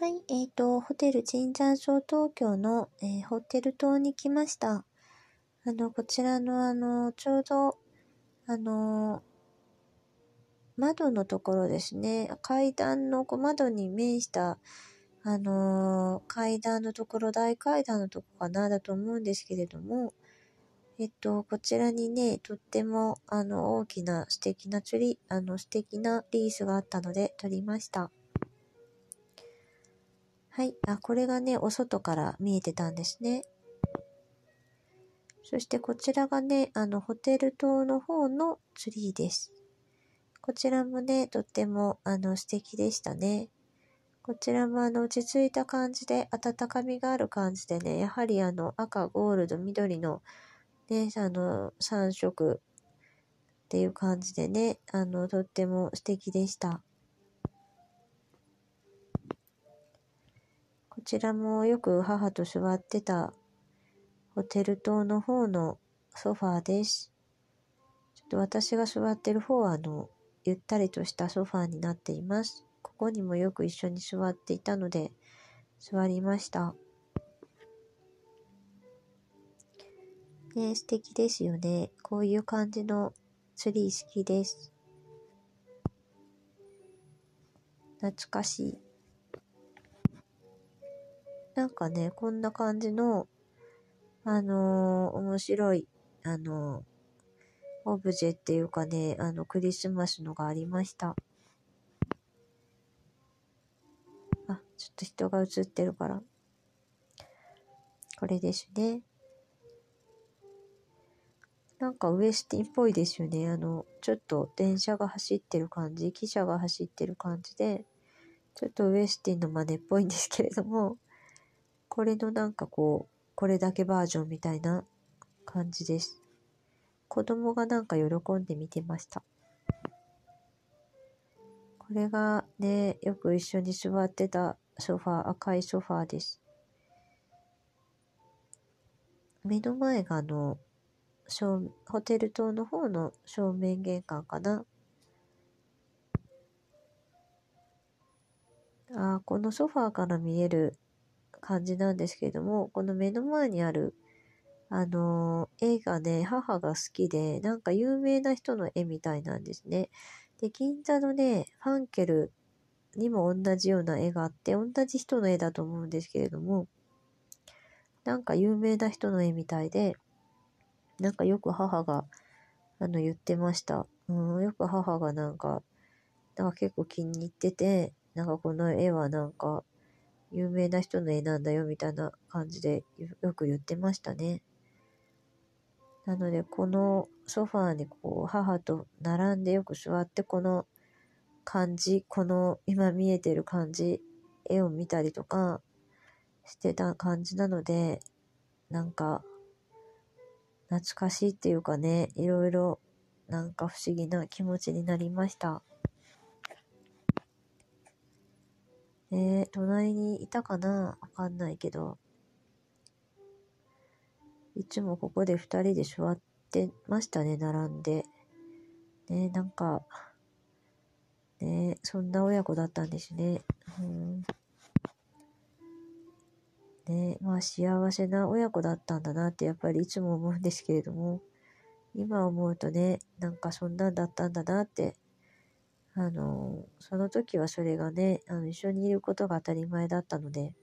はい、えっ、ー、と、ホテル椿山荘東京の、えー、ホテル島に来ました。あの、こちらの、あの、ちょうど、あの、窓のところですね、階段のこう窓に面した、あの、階段のところ、大階段のとこかな、だと思うんですけれども、えっと、こちらにね、とっても、あの、大きな素敵な釣り、あの、素敵なリースがあったので、撮りました。はい。あ、これがね、お外から見えてたんですね。そしてこちらがね、あの、ホテル島の方のツリーです。こちらもね、とっても、あの、素敵でしたね。こちらもあの、落ち着いた感じで、温かみがある感じでね、やはりあの、赤、ゴールド、緑の、ね、あの、3色っていう感じでね、あの、とっても素敵でした。ちらもよく母と座ってたホテル棟の方のソファーです。ちょっと私が座ってる方はあの、ゆったりとしたソファーになっています。ここにもよく一緒に座っていたので、座りました。ね、素敵ですよね。こういう感じのツリー好きです。懐かしい。なんかね、こんな感じの、あのー、面白い、あのー、オブジェっていうかね、あの、クリスマスのがありました。あ、ちょっと人が映ってるから。これですね。なんかウエスティンっぽいですよね。あの、ちょっと電車が走ってる感じ、汽車が走ってる感じで、ちょっとウエスティンの真似っぽいんですけれども、これのなんかこう、これだけバージョンみたいな感じです。子供がなんか喜んで見てました。これがね、よく一緒に座ってたソファー、赤いソファーです。目の前があの、ホテル棟の方の正面玄関かな。あこのソファーから見える感じなんですけれども、この目の前にある、あのー、絵がね、母が好きで、なんか有名な人の絵みたいなんですね。で、銀座のね、ファンケルにも同じような絵があって、同じ人の絵だと思うんですけれども、なんか有名な人の絵みたいで、なんかよく母が、あの、言ってました。うん、よく母がなんか、なんか結構気に入ってて、なんかこの絵はなんか、有名な人の絵なんだよみたいな感じでよく言ってましたね。なので、このソファーにこう母と並んでよく座って、この感じ、この今見えてる感じ、絵を見たりとかしてた感じなので、なんか、懐かしいっていうかね、いろいろなんか不思議な気持ちになりました。えー、隣にいたかなわかんないけど。いつもここで二人で座ってましたね、並んで。ねなんか、ねそんな親子だったんですね。うん。ねまあ幸せな親子だったんだなってやっぱりいつも思うんですけれども、今思うとね、なんかそんなんだったんだなってあの、その時はそれがね、あの、一緒にいることが当たり前だったので、